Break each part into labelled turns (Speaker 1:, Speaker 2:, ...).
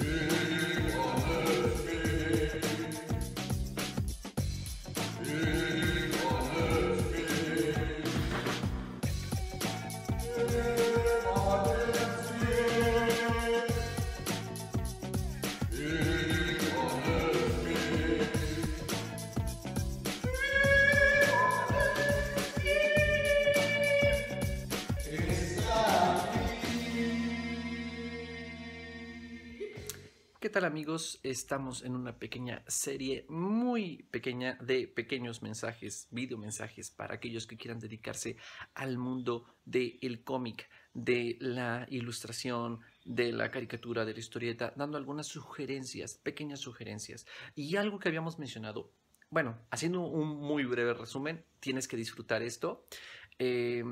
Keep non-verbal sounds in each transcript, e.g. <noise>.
Speaker 1: Yeah. tal amigos? Estamos en una pequeña serie muy pequeña de pequeños mensajes, video mensajes para aquellos que quieran dedicarse al mundo del el cómic, de la ilustración, de la caricatura, de la historieta, dando algunas sugerencias, pequeñas sugerencias. Y algo que habíamos mencionado, bueno, haciendo un muy breve resumen, tienes que disfrutar esto. Eh,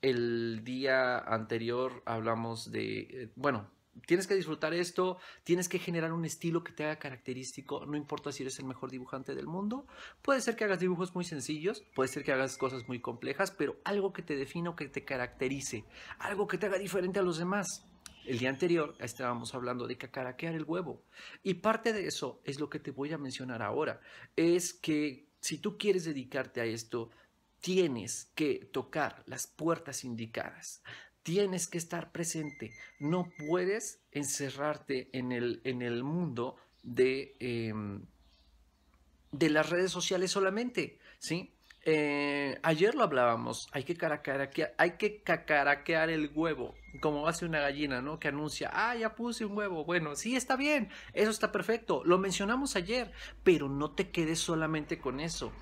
Speaker 1: el día anterior hablamos de, eh, bueno, tienes que disfrutar esto, tienes que generar un estilo que te haga característico, no importa si eres el mejor dibujante del mundo, puede ser que hagas dibujos muy sencillos, puede ser que hagas cosas muy complejas, pero algo que te defina o que te caracterice, algo que te haga diferente a los demás. El día anterior estábamos hablando de cacaraquear el huevo y parte de eso es lo que te voy a mencionar ahora, es que si tú quieres dedicarte a esto, tienes que tocar las puertas indicadas. Tienes que estar presente. No puedes encerrarte en el, en el mundo de, em, de las redes sociales solamente, ¿sí? Eh, ayer lo hablábamos, hay que, cacaraquear, hay que el huevo, como hace una gallina, ¿no? Que anuncia, ah, ya puse un huevo. Bueno, sí, está bien, eso está perfecto, lo mencionamos ayer, pero no te quedes solamente con eso.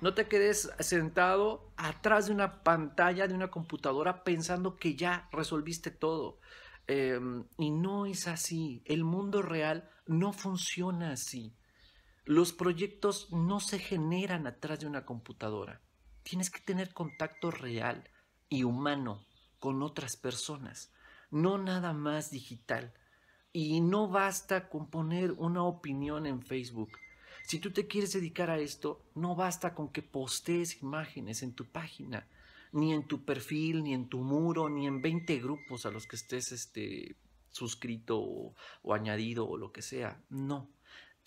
Speaker 1: No te quedes sentado atrás de una pantalla de una computadora pensando que ya resolviste todo. Em, y no es así. El mundo real no funciona así. Los proyectos no se generan atrás de una computadora. Tienes que tener contacto real y humano con otras personas, no nada más digital. Y no basta con poner una opinión en Facebook si tú te quieres dedicar a esto, no basta con que postees imágenes en tu página, ni en tu perfil, ni en tu muro, ni en 20 grupos a los que estés este, suscrito o, añadido o lo que sea. No,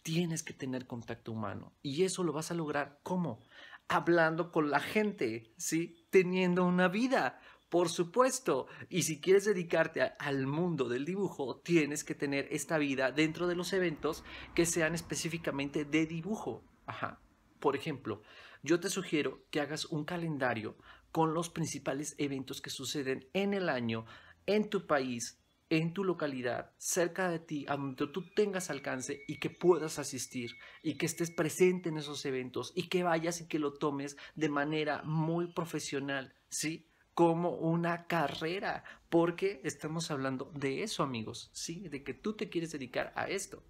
Speaker 1: tienes que tener contacto humano. Y eso lo vas a lograr ¿cómo? Hablando con la gente, ¿sí? Teniendo una vida. Por supuesto, y si quieres dedicarte al mundo del dibujo, tienes que tener esta vida dentro de los eventos que sean específicamente de dibujo. Ajá. Por ejemplo, yo te sugiero que hagas un calendario con los principales eventos que suceden en el año, en tu país, en tu localidad, cerca de ti, a donde tú tengas alcance y que puedas asistir y que estés presente en esos eventos y que vayas y que lo tomes de manera muy profesional, ¿sí? como una carrera, porque estamos hablando de eso, amigos, ¿sí? De que tú te quieres dedicar a esto.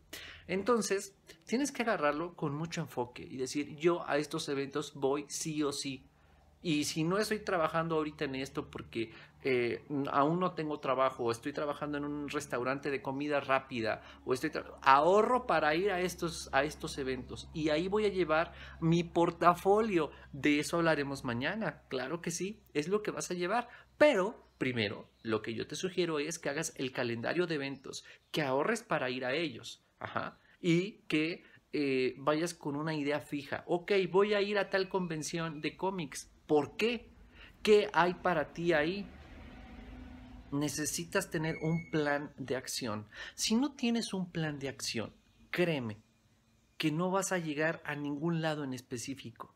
Speaker 1: Entonces, tienes que agarrarlo con mucho enfoque y decir, yo a estos eventos voy sí o sí, y si no estoy trabajando ahorita en esto porque eh, aún no tengo trabajo, o estoy trabajando en un restaurante de comida rápida, o estoy ahorro para ir a estos, a estos eventos. Y ahí voy a llevar mi portafolio. De eso hablaremos mañana. Claro que sí, es lo que vas a llevar. Pero primero, lo que yo te sugiero es que hagas el calendario de eventos, que ahorres para ir a ellos. Ajá. Y que eh, vayas con una idea fija. Ok, voy a ir a tal convención de cómics ¿Por qué? ¿Qué hay para ti ahí? Necesitas tener un plan de acción. Si no tienes un plan de acción, créeme que no vas a llegar a ningún lado en específico.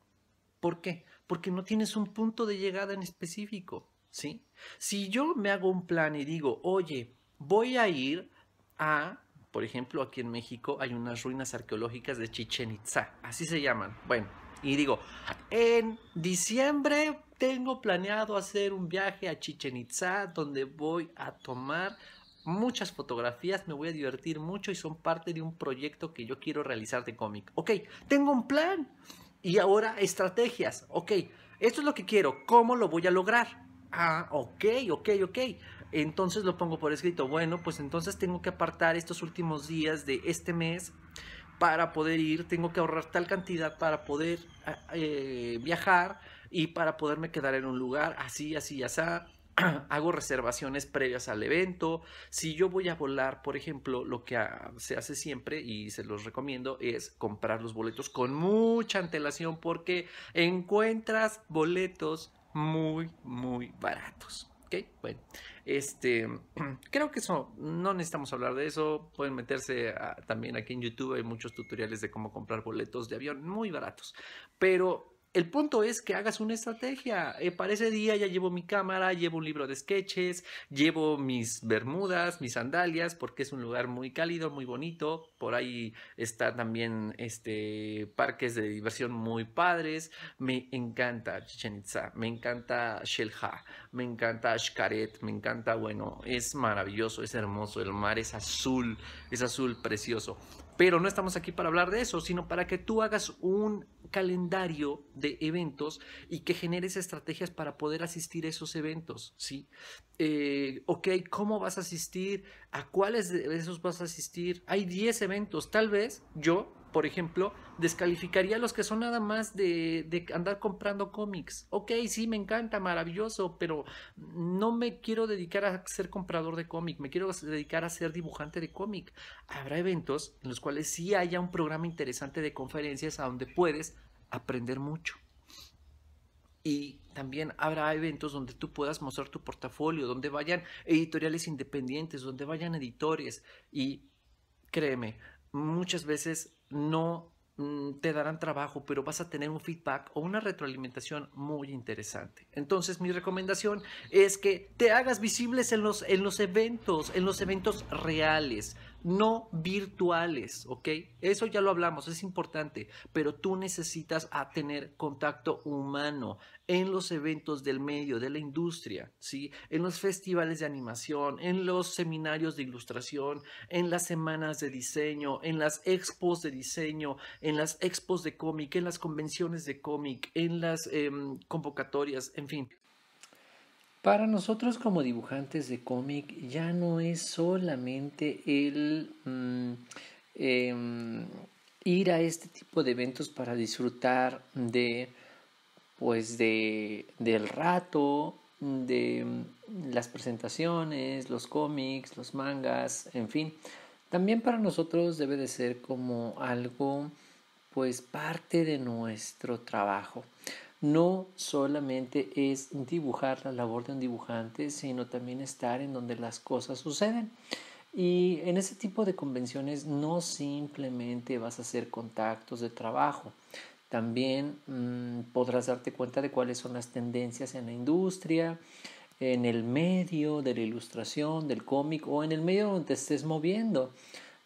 Speaker 1: ¿Por qué? Porque no tienes un punto de llegada en específico, ¿sí? Si yo me hago un plan y digo, oye, voy a ir a, por ejemplo, aquí en México hay unas ruinas arqueológicas de Chichen Itza, así se llaman. Bueno, y digo, en diciembre tengo planeado hacer un viaje a Chichen Itza donde voy a tomar muchas fotografías, me voy a divertir mucho y son parte de un proyecto que yo quiero realizar de cómic. Ok, tengo un plan y ahora estrategias. Ok, esto es lo que quiero, ¿cómo lo voy a lograr? Ah, ok, ok, ok. Entonces lo pongo por escrito. Bueno, pues entonces tengo que apartar estos últimos días de este mes para poder ir, tengo que ahorrar tal cantidad para poder ah, eh, viajar y para poderme quedar en un lugar así, así, así. <clears throat> Hago reservaciones previas al evento. Si yo voy a volar, por ejemplo, lo que se hace siempre y se los recomiendo es comprar los boletos con mucha antelación porque encuentras boletos muy, muy baratos. Ok, bueno. Este, <clears throat> creo que eso, no necesitamos hablar de eso. Pueden meterse también aquí en YouTube, hay muchos tutoriales de cómo comprar boletos de avión muy baratos. Pero el punto es que hagas una estrategia. Eh, para ese día ya llevo mi cámara, llevo un libro de sketches, llevo mis bermudas, mis sandalias, porque es un lugar muy cálido, muy bonito. Por ahí está también este parques de diversión muy padres. Me encanta Chichen me encanta Shelha, me encanta Shkaret, me encanta, bueno, es maravilloso, es hermoso, el mar es azul, es azul precioso. Pero no estamos aquí para hablar de eso, sino para que tú hagas un calendario de eventos y que generes estrategias para poder asistir a esos eventos, ¿sí? Eh, ok, ¿cómo vas a asistir? ¿A cuáles de esos vas a asistir? Hay 10 eventos, tal vez yo por ejemplo, descalificaría a los que son nada más de, andar comprando cómics. Ok, sí, me encanta, maravilloso, pero no me quiero dedicar a ser comprador de cómic, me quiero dedicar a ser dibujante de cómic. Habrá eventos en los cuales sí haya un programa interesante de conferencias a donde puedes aprender mucho. Y también habrá eventos donde tú puedas mostrar tu portafolio, donde vayan editoriales independientes, donde vayan editores. Y créeme, muchas veces no mm, te darán trabajo, pero vas a tener un feedback o una retroalimentación muy interesante. Entonces, mi recomendación es que te hagas visibles en los, en los eventos, en los eventos reales no virtuales, ¿ok? Eso ya lo hablamos, es importante, pero tú necesitas a tener contacto humano en los eventos del medio, de la industria, ¿sí? En los festivales de animación, en los seminarios de ilustración, en las semanas de diseño, en las expos de diseño, en las expos de cómic, en las convenciones de cómic, en las em, convocatorias, en fin. Para nosotros como dibujantes de cómic ya no es solamente el mm, em, ir a este tipo de eventos para disfrutar de pues de del rato de mm, las presentaciones, los cómics, los mangas, en fin. También para nosotros debe de ser como algo pues parte de nuestro trabajo no solamente es dibujar la labor de un dibujante, sino también estar en donde las cosas suceden. Y en ese tipo de convenciones no simplemente vas a hacer contactos de trabajo, también mm, podrás darte cuenta de cuáles son las tendencias en la industria, en el medio de la ilustración, del cómic o en el medio donde te estés moviendo.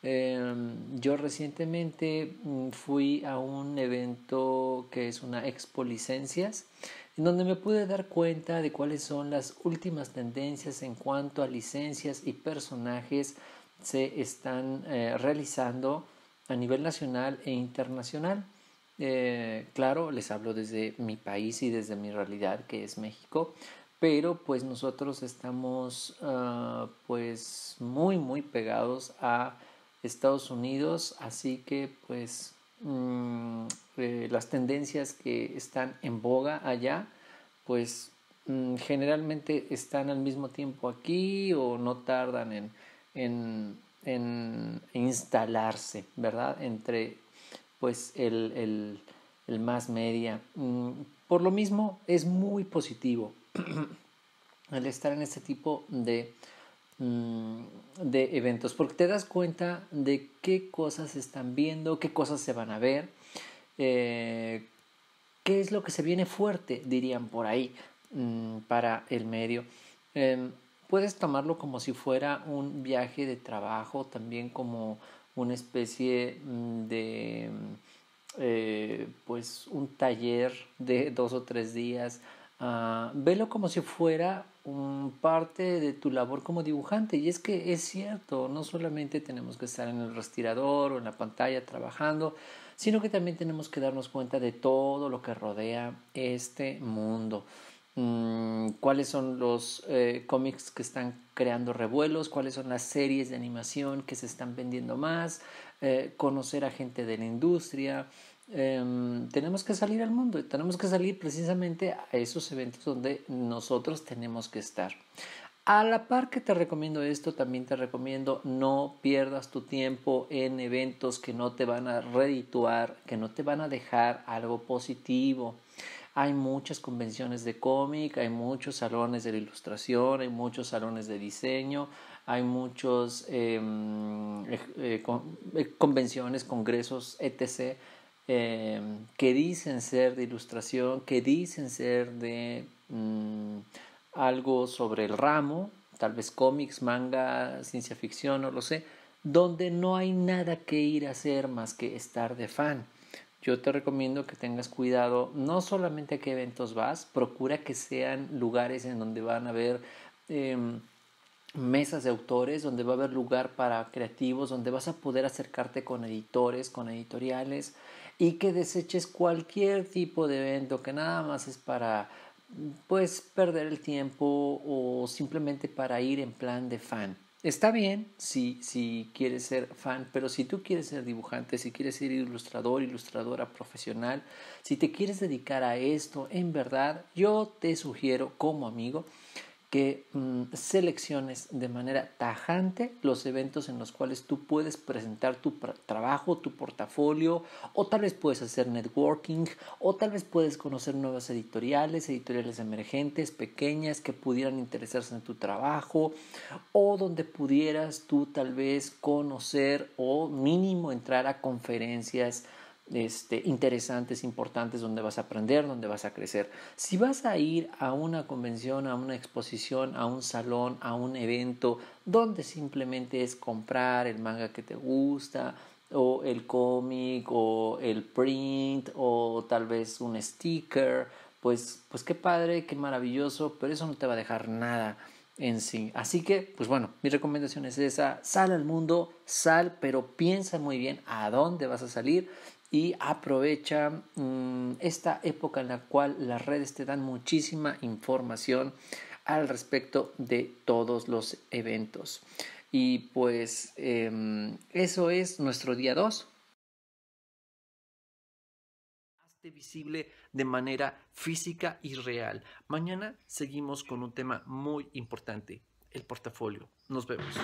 Speaker 1: Em, yo recientemente mm, fui a un evento que es una Expo Licencias, en donde me pude dar cuenta de cuáles son las últimas tendencias en cuanto a licencias y personajes se están eh, realizando a nivel nacional e internacional. Eh, claro, les hablo desde mi país y desde mi realidad, que es México, pero pues nosotros estamos ah, pues muy, muy pegados a Estados Unidos, así que pues mm, eh, las tendencias que están en boga allá, pues mm, generalmente están al mismo tiempo aquí o no tardan en, en, en instalarse, ¿verdad? Entre pues el, el, el más media. Mm, por lo mismo es muy positivo <clears throat> el estar en este tipo de Mm, de eventos, porque te das cuenta de qué cosas están viendo, qué cosas se van a ver, eh, qué es lo que se viene fuerte, dirían por ahí, mm, para el medio. Em, puedes tomarlo como si fuera un viaje de trabajo, también como una especie mm, de, eh, pues, un taller de dos o tres días Ah, velo como si fuera un parte de tu labor como dibujante. Y es que es cierto, no solamente tenemos que estar en el respirador o en la pantalla trabajando, sino que también tenemos que darnos cuenta de todo lo que rodea este mundo. Mm, cuáles son los eh, cómics que están creando revuelos, cuáles son las series de animación que se están vendiendo más, eh, conocer a gente de la industria, Em, tenemos que salir al mundo y tenemos que salir precisamente a esos eventos donde nosotros tenemos que estar. A la par que te recomiendo esto, también te recomiendo no pierdas tu tiempo en eventos que no te van a redituar, que no te van a dejar algo positivo. Hay muchas convenciones de cómic, hay muchos salones de la ilustración, hay muchos salones de diseño, hay muchos em, eh, eh, convenciones, congresos, etc Em, que dicen ser de ilustración, que dicen ser de mm, algo sobre el ramo, tal vez cómics, manga, ciencia ficción, no lo sé, donde no hay nada que ir a hacer más que estar de fan. Yo te recomiendo que tengas cuidado no solamente a qué eventos vas, procura que sean lugares en donde van a haber em, mesas de autores, donde va a haber lugar para creativos, donde vas a poder acercarte con editores, con editoriales, y que deseches cualquier tipo de evento que nada más es para pues perder el tiempo o simplemente para ir en plan de fan. Está bien si, si quieres ser fan, pero si tú quieres ser dibujante, si quieres ser ilustrador, ilustradora profesional, si te quieres dedicar a esto, en verdad, yo te sugiero como amigo que mm, selecciones de manera tajante los eventos en los cuales tú puedes presentar tu trabajo, tu portafolio, o tal vez puedes hacer networking, o tal vez puedes conocer nuevas editoriales, editoriales emergentes, pequeñas que pudieran interesarse en tu trabajo, o donde pudieras tú tal vez conocer o mínimo entrar a conferencias este, interesantes, importantes, donde vas a aprender, donde vas a crecer. Si vas a ir a una convención, a una exposición, a un salón, a un evento, donde simplemente es comprar el manga que te gusta, o el cómic, o el print, o tal vez un sticker, pues, pues qué padre, qué maravilloso, pero eso no te va a dejar nada en sí. Así que, pues bueno, mi recomendación es esa, sal al mundo, sal, pero piensa muy bien a dónde vas a salir y aprovecha mm, esta época en la cual las redes te dan muchísima información al respecto de todos los eventos. Y pues em, eso es nuestro día 2. Hazte visible de manera física y real. Mañana seguimos con un tema muy importante, el portafolio. Nos vemos.